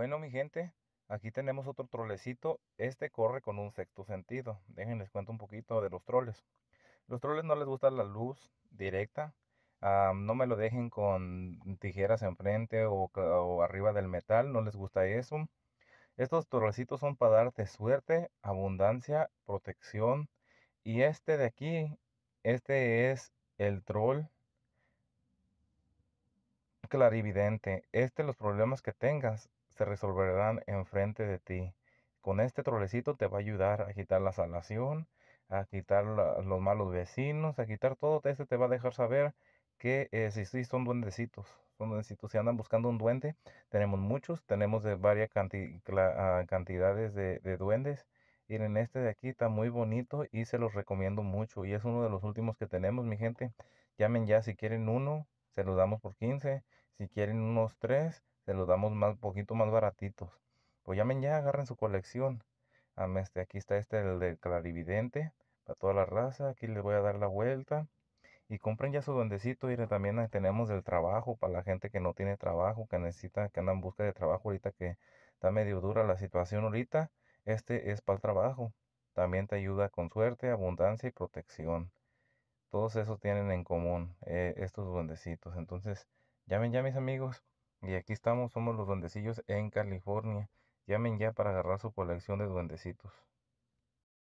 Bueno, mi gente, aquí tenemos otro trolecito. Este corre con un sexto sentido. Déjenles cuento un poquito de los troles. Los troles no les gusta la luz directa. no me lo dejen con tijeras enfrente o, o arriba del metal. No les gusta eso. Estos trolecitos son para darte suerte, abundancia, protección. Y este de aquí, este es el troll clarividente. Este, los problemas que tengas, se resolverán enfrente de ti. Con este trolecito te va a ayudar a quitar la salación, a quitar los malos vecinos, a quitar todo. Este te va a dejar saber que eh, si son duendecitos. Son duendecitos. Si andan buscando un duende, tenemos muchos, tenemos de varias ah, cantidades de, de duendes. Y en este de aquí está muy bonito y se los recomiendo mucho. Y es uno de los últimos que tenemos, mi gente. Llamen ya si quieren uno se los damos por 15. Si quieren unos 3, se los damos más poquito más baratitos. Pues llamen ya, agarren su colección. Ah, este, aquí está este, el de clarividente, para toda la raza. Aquí les voy a dar la vuelta. Y compren ya su duendecito. Y también ah, tenemos el trabajo para la gente que no tiene trabajo, que necesita, que anda en busca de trabajo ahorita, que está medio dura la situación ahorita. Este es para el trabajo. También te ayuda con suerte, abundancia y protección. Todos esos tienen en común eh, estos duendecitos. Entonces, llamen ya mis amigos. Y aquí estamos, somos los duendecillos en California. Llamen ya para agarrar su colección de duendecitos.